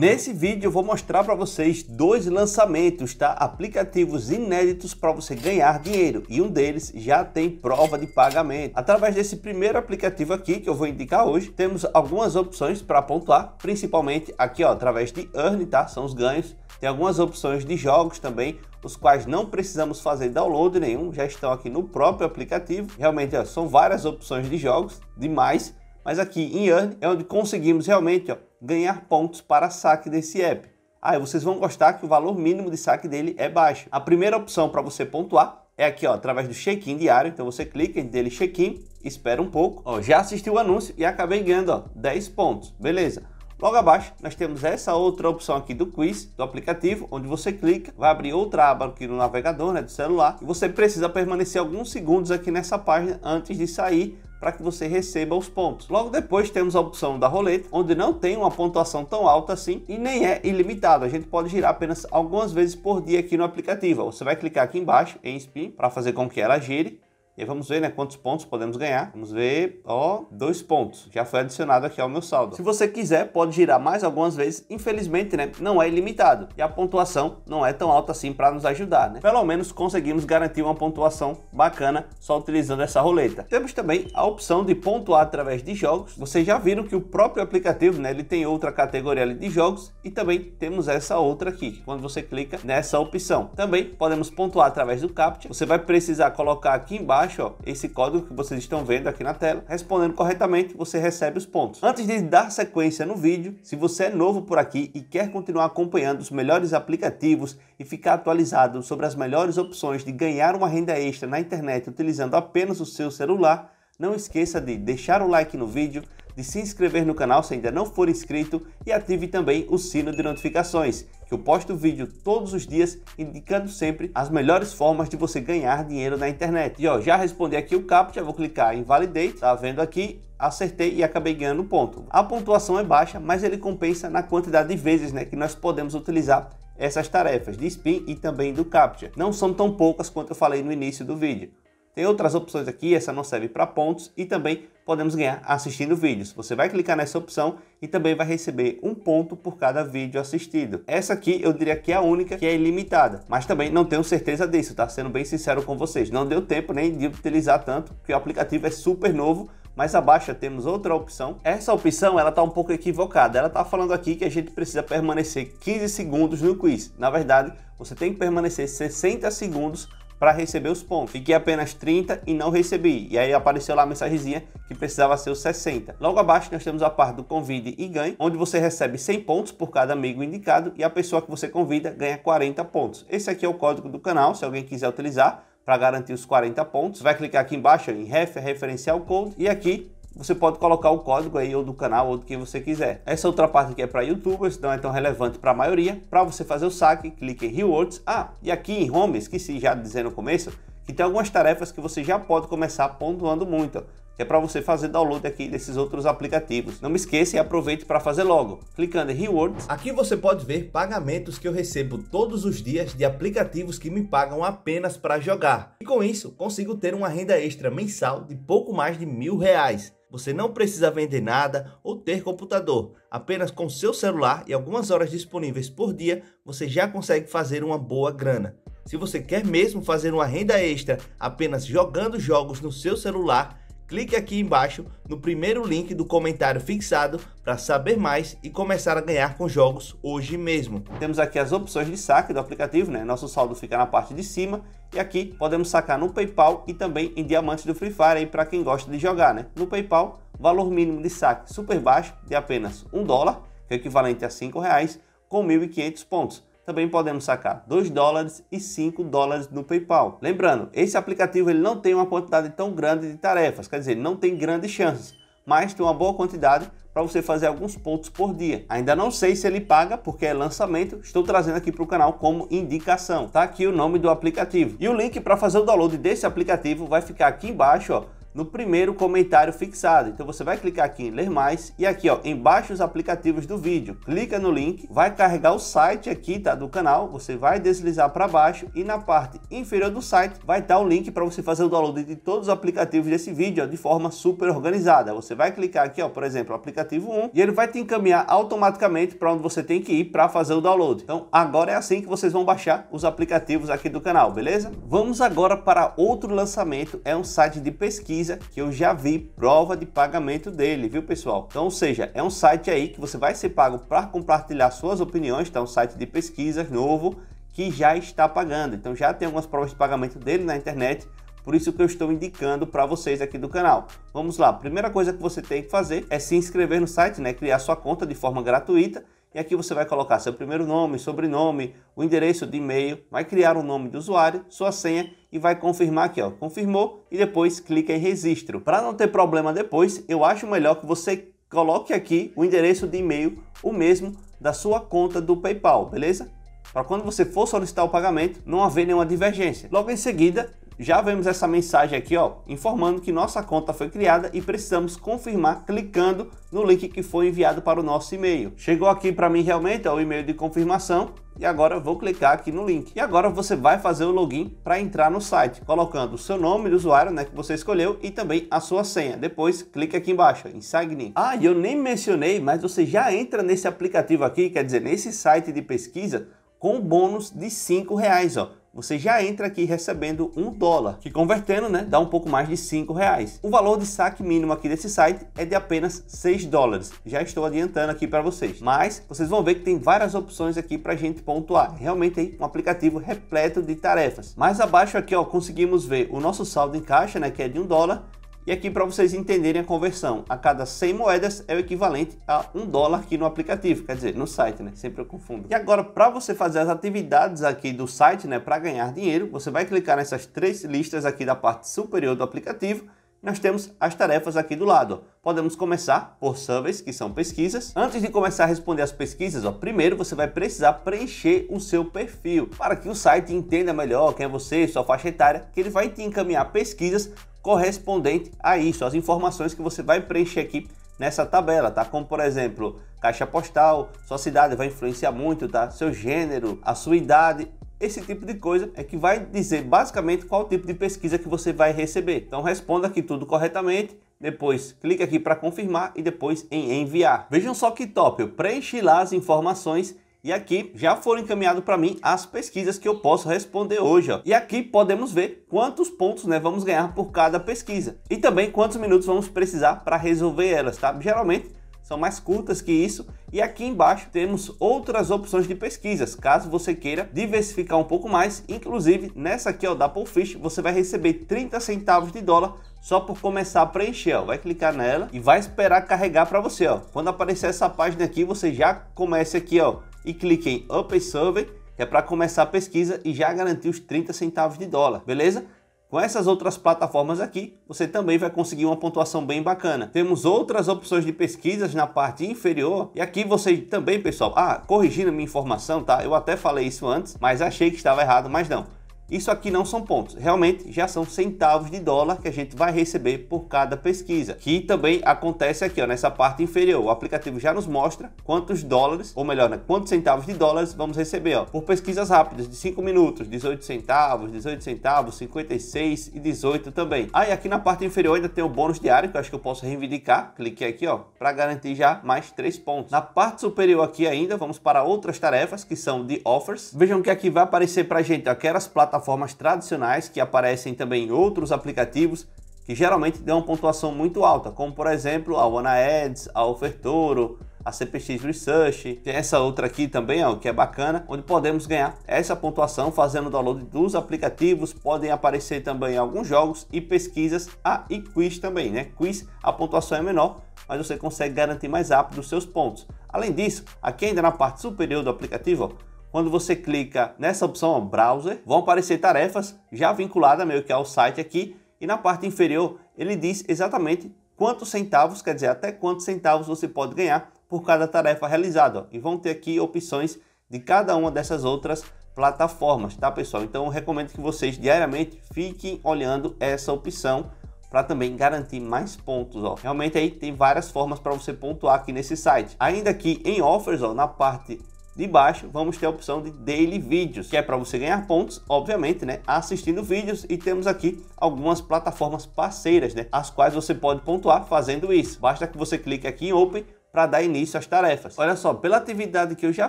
Nesse vídeo eu vou mostrar para vocês dois lançamentos, tá? Aplicativos inéditos para você ganhar dinheiro e um deles já tem prova de pagamento. Através desse primeiro aplicativo aqui que eu vou indicar hoje, temos algumas opções para pontuar, principalmente aqui ó, através de earn, tá? São os ganhos. Tem algumas opções de jogos também, os quais não precisamos fazer download nenhum, já estão aqui no próprio aplicativo. Realmente ó, são várias opções de jogos, demais mas aqui em Earn é onde conseguimos realmente ó, ganhar pontos para saque desse app. Aí ah, vocês vão gostar que o valor mínimo de saque dele é baixo. A primeira opção para você pontuar é aqui ó, através do check-in diário. Então você clica entre dele check-in, espera um pouco. Ó, já assisti o anúncio e acabei ganhando ó, 10 pontos. Beleza. Logo abaixo, nós temos essa outra opção aqui do quiz do aplicativo, onde você clica, vai abrir outra aba aqui no navegador, né, do celular, e você precisa permanecer alguns segundos aqui nessa página antes de sair para que você receba os pontos. Logo depois temos a opção da roleta, onde não tem uma pontuação tão alta assim e nem é ilimitado. A gente pode girar apenas algumas vezes por dia aqui no aplicativo. Você vai clicar aqui embaixo em spin para fazer com que ela gire e vamos ver né, quantos pontos podemos ganhar. Vamos ver, ó, dois pontos. Já foi adicionado aqui ao meu saldo. Se você quiser, pode girar mais algumas vezes. Infelizmente, né, não é ilimitado. E a pontuação não é tão alta assim para nos ajudar, né? Pelo menos conseguimos garantir uma pontuação bacana só utilizando essa roleta. Temos também a opção de pontuar através de jogos. Vocês já viram que o próprio aplicativo, né, ele tem outra categoria ali de jogos e também temos essa outra aqui. Quando você clica nessa opção. Também podemos pontuar através do CAPTCHA. Você vai precisar colocar aqui embaixo embaixo, ó, esse código que vocês estão vendo aqui na tela. Respondendo corretamente, você recebe os pontos. Antes de dar sequência no vídeo, se você é novo por aqui e quer continuar acompanhando os melhores aplicativos e ficar atualizado sobre as melhores opções de ganhar uma renda extra na internet utilizando apenas o seu celular, não esqueça de deixar o like no vídeo, de se inscrever no canal se ainda não for inscrito e ative também o sino de notificações que eu posto vídeo todos os dias indicando sempre as melhores formas de você ganhar dinheiro na internet. E ó, já respondi aqui o captcha, vou clicar em validate. tá vendo aqui? acertei e acabei ganhando um ponto. A pontuação é baixa, mas ele compensa na quantidade de vezes né, que nós podemos utilizar essas tarefas de spin e também do captcha. Não são tão poucas quanto eu falei no início do vídeo. Tem outras opções aqui, essa não serve para pontos e também podemos ganhar assistindo vídeos. Você vai clicar nessa opção e também vai receber um ponto por cada vídeo assistido. Essa aqui eu diria que é a única que é ilimitada, mas também não tenho certeza disso, tá? Sendo bem sincero com vocês, não deu tempo nem de utilizar tanto, porque o aplicativo é super novo, mais abaixo temos outra opção. Essa opção ela está um pouco equivocada. Ela está falando aqui que a gente precisa permanecer 15 segundos no quiz. Na verdade, você tem que permanecer 60 segundos para receber os pontos. Fiquei apenas 30 e não recebi. E aí apareceu lá a mensagenzinha que precisava ser os 60. Logo abaixo nós temos a parte do convide e ganhe, onde você recebe 100 pontos por cada amigo indicado e a pessoa que você convida ganha 40 pontos. Esse aqui é o código do canal, se alguém quiser utilizar para garantir os 40 pontos. Vai clicar aqui embaixo em ref, referencial code e aqui você pode colocar o código aí ou do canal ou do que você quiser. Essa outra parte aqui é para youtubers, não é tão relevante para a maioria. Para você fazer o saque, clique em rewards. Ah, e aqui em home, esqueci já de dizer no começo, que tem algumas tarefas que você já pode começar pontuando muito. Que é para você fazer download aqui desses outros aplicativos. Não me esqueça e aproveite para fazer logo, clicando em Rewards. Aqui você pode ver pagamentos que eu recebo todos os dias de aplicativos que me pagam apenas para jogar. E com isso, consigo ter uma renda extra mensal de pouco mais de mil reais. Você não precisa vender nada ou ter computador. Apenas com seu celular e algumas horas disponíveis por dia, você já consegue fazer uma boa grana. Se você quer mesmo fazer uma renda extra apenas jogando jogos no seu celular, Clique aqui embaixo no primeiro link do comentário fixado para saber mais e começar a ganhar com jogos hoje mesmo. Temos aqui as opções de saque do aplicativo, né? Nosso saldo fica na parte de cima e aqui podemos sacar no PayPal e também em diamantes do Free Fire aí para quem gosta de jogar, né? No PayPal, valor mínimo de saque super baixo de apenas 1 dólar, que é equivalente a 5 reais, com 1.500 pontos também podemos sacar 2 dólares e 5 dólares no PayPal. Lembrando, esse aplicativo ele não tem uma quantidade tão grande de tarefas, quer dizer, não tem grandes chances, mas tem uma boa quantidade para você fazer alguns pontos por dia. Ainda não sei se ele paga, porque é lançamento, estou trazendo aqui para o canal como indicação. Tá aqui o nome do aplicativo. E o link para fazer o download desse aplicativo vai ficar aqui embaixo, ó, no primeiro comentário fixado. Então você vai clicar aqui em ler mais e aqui ó, embaixo os aplicativos do vídeo. Clica no link, vai carregar o site aqui tá, do canal, você vai deslizar para baixo e na parte inferior do site vai estar tá o link para você fazer o download de todos os aplicativos desse vídeo ó, de forma super organizada. Você vai clicar aqui, ó, por exemplo, aplicativo 1 e ele vai te encaminhar automaticamente para onde você tem que ir para fazer o download. Então agora é assim que vocês vão baixar os aplicativos aqui do canal, beleza? Vamos agora para outro lançamento, é um site de pesquisa pesquisa que eu já vi prova de pagamento dele, viu pessoal? Então, ou seja, é um site aí que você vai ser pago para compartilhar suas opiniões, tá? Um site de pesquisas novo que já está pagando. Então já tem algumas provas de pagamento dele na internet, por isso que eu estou indicando para vocês aqui do canal. Vamos lá, primeira coisa que você tem que fazer é se inscrever no site, né? Criar sua conta de forma gratuita e aqui você vai colocar seu primeiro nome, sobrenome, o endereço de e-mail, vai criar o um nome de usuário, sua senha e vai confirmar aqui, ó. Confirmou e depois clica em registro. Para não ter problema depois, eu acho melhor que você coloque aqui o endereço de e-mail, o mesmo da sua conta do PayPal, beleza? Para quando você for solicitar o pagamento, não haver nenhuma divergência. Logo em seguida, já vemos essa mensagem aqui, ó, informando que nossa conta foi criada e precisamos confirmar clicando no link que foi enviado para o nosso e-mail. Chegou aqui para mim realmente ó, o e-mail de confirmação e agora vou clicar aqui no link. E agora você vai fazer o login para entrar no site, colocando o seu nome do usuário, né, que você escolheu e também a sua senha. Depois clica aqui embaixo em sign in. Ah, e eu nem mencionei, mas você já entra nesse aplicativo aqui, quer dizer, nesse site de pesquisa com bônus de cinco reais, ó você já entra aqui recebendo um dólar, que convertendo, né, dá um pouco mais de cinco reais. O valor de saque mínimo aqui desse site é de apenas 6 dólares. Já estou adiantando aqui para vocês, mas vocês vão ver que tem várias opções aqui para gente pontuar. Realmente aí, um aplicativo repleto de tarefas. Mais abaixo aqui, ó, conseguimos ver o nosso saldo em caixa, né, que é de um dólar e aqui para vocês entenderem a conversão, a cada 100 moedas é o equivalente a 1 dólar aqui no aplicativo, quer dizer, no site, né? Sempre eu confundo. E agora, para você fazer as atividades aqui do site, né, para ganhar dinheiro, você vai clicar nessas três listas aqui da parte superior do aplicativo nós temos as tarefas aqui do lado. Podemos começar por surveys, que são pesquisas. Antes de começar a responder as pesquisas, ó, primeiro você vai precisar preencher o seu perfil para que o site entenda melhor quem é você, sua faixa etária, que ele vai te encaminhar pesquisas correspondente a isso, as informações que você vai preencher aqui nessa tabela, tá? Como por exemplo, caixa postal, sua cidade vai influenciar muito, tá? Seu gênero, a sua idade, esse tipo de coisa é que vai dizer basicamente qual tipo de pesquisa que você vai receber. Então responda aqui tudo corretamente, depois clique aqui para confirmar e depois em enviar. Vejam só que top, eu preenchi lá as informações e aqui já foram encaminhados para mim as pesquisas que eu posso responder hoje. Ó. E aqui podemos ver quantos pontos né, vamos ganhar por cada pesquisa. E também quantos minutos vamos precisar para resolver elas, tá? Geralmente são mais curtas que isso. E aqui embaixo temos outras opções de pesquisas, caso você queira diversificar um pouco mais. Inclusive, nessa aqui ó, da Polfish você vai receber 30 centavos de dólar só por começar a preencher, ó. vai clicar nela e vai esperar carregar para você, ó. Quando aparecer essa página aqui, você já começa aqui, ó, e clique em Open Survey, que é para começar a pesquisa e já garantir os 30 centavos de dólar, beleza? Com essas outras plataformas aqui, você também vai conseguir uma pontuação bem bacana. Temos outras opções de pesquisas na parte inferior. E aqui você também, pessoal, ah, corrigindo minha informação, tá? Eu até falei isso antes, mas achei que estava errado, mas não. Isso aqui não são pontos, realmente já são centavos de dólar que a gente vai receber por cada pesquisa, que também acontece aqui ó, nessa parte inferior. O aplicativo já nos mostra quantos dólares, ou melhor, né, quantos centavos de dólares vamos receber ó, por pesquisas rápidas de 5 minutos, 18 centavos, 18 centavos, 56 e 18 também. Aí ah, aqui na parte inferior ainda tem o bônus diário que eu acho que eu posso reivindicar. Cliquei aqui ó, para garantir já mais 3 pontos. Na parte superior aqui ainda, vamos para outras tarefas que são de offers. Vejam que aqui é vai aparecer para a gente aquelas plataformas plataformas tradicionais que aparecem também em outros aplicativos que geralmente dão uma pontuação muito alta, como por exemplo a Ads, a Ofertoro, a CPX Research, tem essa outra aqui também, ó, que é bacana, onde podemos ganhar essa pontuação fazendo download dos aplicativos, podem aparecer também alguns jogos e pesquisas, ah, e quiz também, né? Quiz, a pontuação é menor, mas você consegue garantir mais rápido os seus pontos. Além disso, aqui ainda na parte superior do aplicativo, ó, quando você clica nessa opção, Browser, vão aparecer tarefas já vinculadas meio que ao site aqui. E na parte inferior, ele diz exatamente quantos centavos, quer dizer, até quantos centavos você pode ganhar por cada tarefa realizada. E vão ter aqui opções de cada uma dessas outras plataformas, tá pessoal? Então eu recomendo que vocês diariamente fiquem olhando essa opção para também garantir mais pontos, ó. Realmente aí tem várias formas para você pontuar aqui nesse site. Ainda aqui em offers, ó, na parte de baixo, vamos ter a opção de Daily Videos, que é para você ganhar pontos, obviamente, né? Assistindo vídeos e temos aqui algumas plataformas parceiras, né? As quais você pode pontuar fazendo isso. Basta que você clique aqui em Open para dar início às tarefas. Olha só, pela atividade que eu já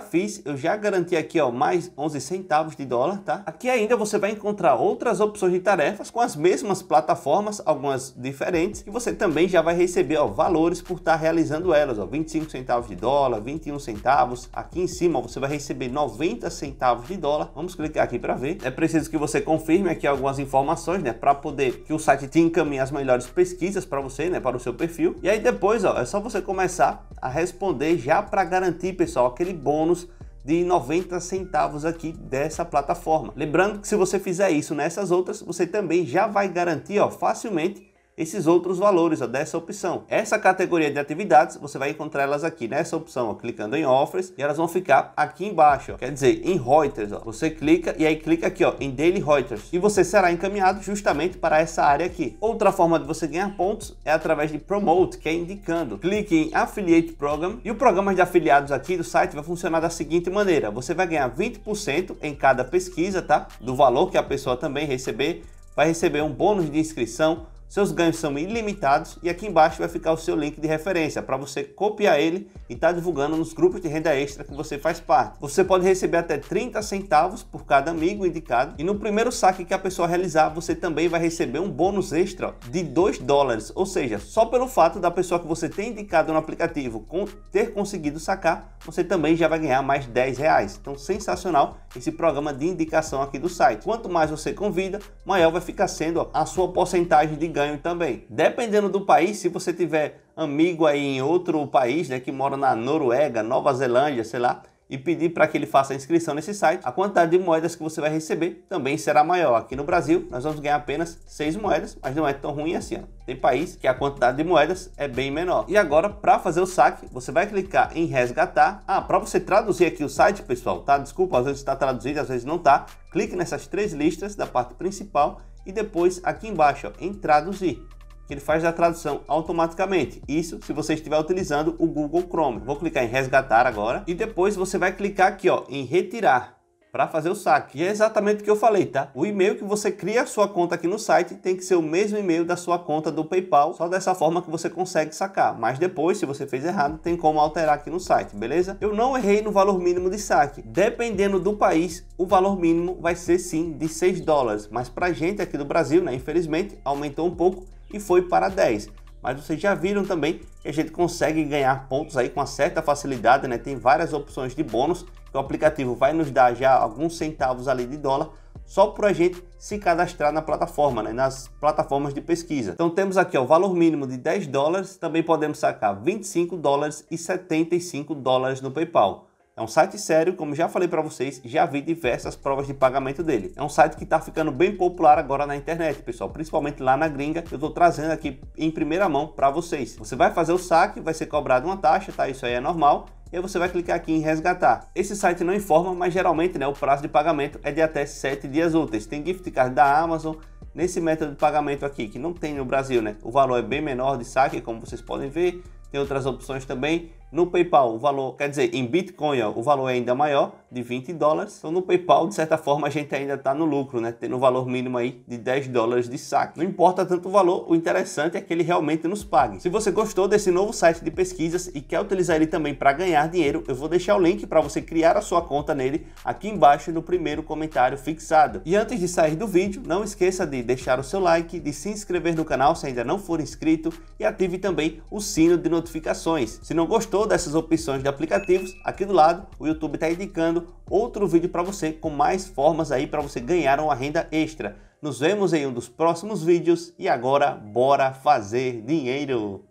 fiz, eu já garanti aqui ó, mais 11 centavos de dólar, tá? Aqui ainda você vai encontrar outras opções de tarefas com as mesmas plataformas, algumas diferentes, e você também já vai receber ó, valores por estar tá realizando elas, ó, 25 centavos de dólar, 21 centavos, aqui em cima ó, você vai receber 90 centavos de dólar, vamos clicar aqui para ver, é preciso que você confirme aqui algumas informações, né, para poder que o site te encaminhe as melhores pesquisas para você, né, para o seu perfil, e aí depois ó, é só você começar a responder já para garantir, pessoal, aquele bônus de 90 centavos aqui dessa plataforma. Lembrando que se você fizer isso nessas outras, você também já vai garantir ó, facilmente esses outros valores ó, dessa opção. Essa categoria de atividades, você vai encontrar elas aqui nessa opção, ó, clicando em Offers, e elas vão ficar aqui embaixo. Ó. Quer dizer, em Reuters, ó, você clica e aí clica aqui ó, em Daily Reuters, e você será encaminhado justamente para essa área aqui. Outra forma de você ganhar pontos é através de Promote, que é indicando. Clique em Affiliate Program, e o programa de afiliados aqui do site vai funcionar da seguinte maneira, você vai ganhar 20% em cada pesquisa, tá? Do valor que a pessoa também receber, vai receber um bônus de inscrição, seus ganhos são ilimitados e aqui embaixo vai ficar o seu link de referência para você copiar ele e estar tá divulgando nos grupos de renda extra que você faz parte. Você pode receber até 30 centavos por cada amigo indicado e no primeiro saque que a pessoa realizar, você também vai receber um bônus extra de 2 dólares, ou seja, só pelo fato da pessoa que você tem indicado no aplicativo ter conseguido sacar, você também já vai ganhar mais 10 reais. Então sensacional esse programa de indicação aqui do site. Quanto mais você convida, maior vai ficar sendo a sua porcentagem de ganho ganho também. Dependendo do país, se você tiver amigo aí em outro país, né, que mora na Noruega, Nova Zelândia, sei lá, e pedir para que ele faça a inscrição nesse site, a quantidade de moedas que você vai receber também será maior. Aqui no Brasil, nós vamos ganhar apenas 6 moedas, mas não é tão ruim assim. Ó. Tem país que a quantidade de moedas é bem menor. E agora, para fazer o saque, você vai clicar em resgatar. Ah, para você traduzir aqui o site, pessoal, tá? Desculpa, às vezes está traduzido, às vezes não tá. Clique nessas três listas da parte principal e depois aqui embaixo ó, em traduzir. Ele faz a tradução automaticamente. Isso se você estiver utilizando o Google Chrome. Vou clicar em resgatar agora e depois você vai clicar aqui ó, em retirar para fazer o saque. E é exatamente o que eu falei, tá? O e-mail que você cria a sua conta aqui no site tem que ser o mesmo e-mail da sua conta do PayPal, só dessa forma que você consegue sacar. Mas depois, se você fez errado, tem como alterar aqui no site, beleza? Eu não errei no valor mínimo de saque. Dependendo do país, o valor mínimo vai ser sim de 6 dólares, mas para gente aqui do Brasil, né, infelizmente, aumentou um pouco e foi para 10 mas vocês já viram também que a gente consegue ganhar pontos aí com uma certa facilidade, né? Tem várias opções de bônus o aplicativo vai nos dar já alguns centavos ali de dólar só para a gente se cadastrar na plataforma, né? nas plataformas de pesquisa. Então temos aqui o valor mínimo de 10 dólares, também podemos sacar 25 dólares e 75 dólares no PayPal. É um site sério, como já falei para vocês, já vi diversas provas de pagamento dele. É um site que está ficando bem popular agora na internet, pessoal, principalmente lá na gringa. Eu estou trazendo aqui em primeira mão para vocês. Você vai fazer o saque, vai ser cobrado uma taxa, tá? Isso aí é normal e aí você vai clicar aqui em resgatar. Esse site não informa, mas geralmente né, o prazo de pagamento é de até 7 dias úteis. Tem gift card da Amazon, nesse método de pagamento aqui, que não tem no Brasil, né? O valor é bem menor de saque, como vocês podem ver. Tem outras opções também, no PayPal, o valor, quer dizer, em Bitcoin, ó, o valor é ainda maior, de 20 dólares. Então no PayPal, de certa forma, a gente ainda está no lucro, né? Tendo um valor mínimo aí de 10 dólares de saque. Não importa tanto o valor, o interessante é que ele realmente nos pague. Se você gostou desse novo site de pesquisas e quer utilizar ele também para ganhar dinheiro, eu vou deixar o link para você criar a sua conta nele aqui embaixo no primeiro comentário fixado. E antes de sair do vídeo, não esqueça de deixar o seu like, de se inscrever no canal se ainda não for inscrito e ative também o sino de notificações. Se não gostou dessas opções de aplicativos, aqui do lado o YouTube está indicando preparando outro vídeo para você com mais formas aí para você ganhar uma renda extra. Nos vemos em um dos próximos vídeos e agora bora fazer dinheiro!